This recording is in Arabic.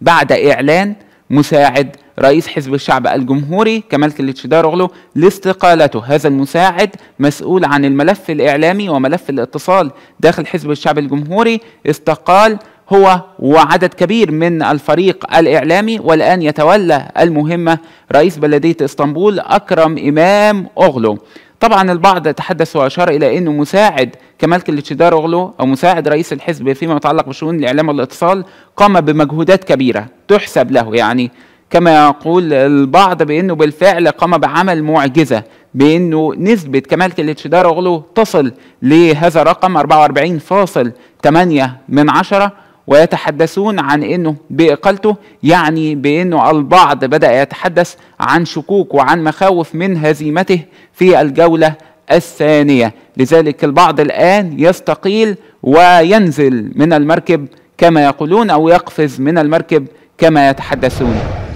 بعد إعلان مساعد رئيس حزب الشعب الجمهوري كمال دارغلو لاستقالته هذا المساعد مسؤول عن الملف الإعلامي وملف الاتصال داخل حزب الشعب الجمهوري استقال هو وعدد كبير من الفريق الإعلامي والآن يتولى المهمة رئيس بلدية اسطنبول أكرم إمام أغلو طبعا البعض تحدث وأشار إلى أنه مساعد كمال اوغلو أو مساعد رئيس الحزب فيما يتعلق بشؤون الإعلام والاتصال قام بمجهودات كبيرة تحسب له يعني كما يقول البعض بأنه بالفعل قام بعمل معجزة بأنه نسبة كمال اوغلو تصل لهذا الرقم 44.8 من عشرة ويتحدثون عن انه باقالته يعني بانه البعض بدا يتحدث عن شكوك وعن مخاوف من هزيمته في الجوله الثانية لذلك البعض الآن يستقيل وينزل من المركب كما يقولون أو يقفز من المركب كما يتحدثون